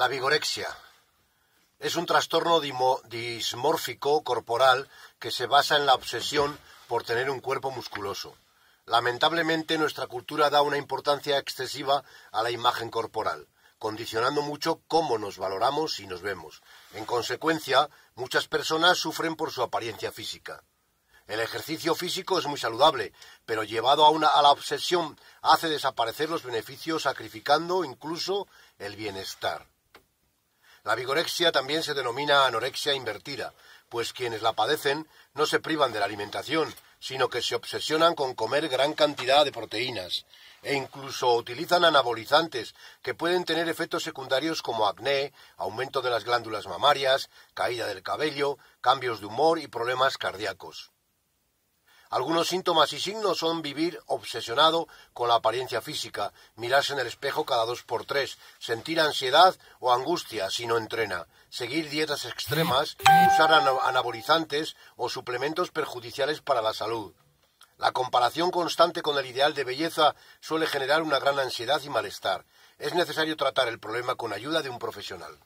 La vigorexia. Es un trastorno dismórfico corporal que se basa en la obsesión por tener un cuerpo musculoso. Lamentablemente nuestra cultura da una importancia excesiva a la imagen corporal, condicionando mucho cómo nos valoramos y nos vemos. En consecuencia, muchas personas sufren por su apariencia física. El ejercicio físico es muy saludable, pero llevado a, a la obsesión hace desaparecer los beneficios sacrificando incluso el bienestar. La vigorexia también se denomina anorexia invertida, pues quienes la padecen no se privan de la alimentación, sino que se obsesionan con comer gran cantidad de proteínas e incluso utilizan anabolizantes que pueden tener efectos secundarios como acné, aumento de las glándulas mamarias, caída del cabello, cambios de humor y problemas cardíacos. Algunos síntomas y signos son vivir obsesionado con la apariencia física, mirarse en el espejo cada dos por tres, sentir ansiedad o angustia si no entrena, seguir dietas extremas, usar anabolizantes o suplementos perjudiciales para la salud. La comparación constante con el ideal de belleza suele generar una gran ansiedad y malestar. Es necesario tratar el problema con ayuda de un profesional.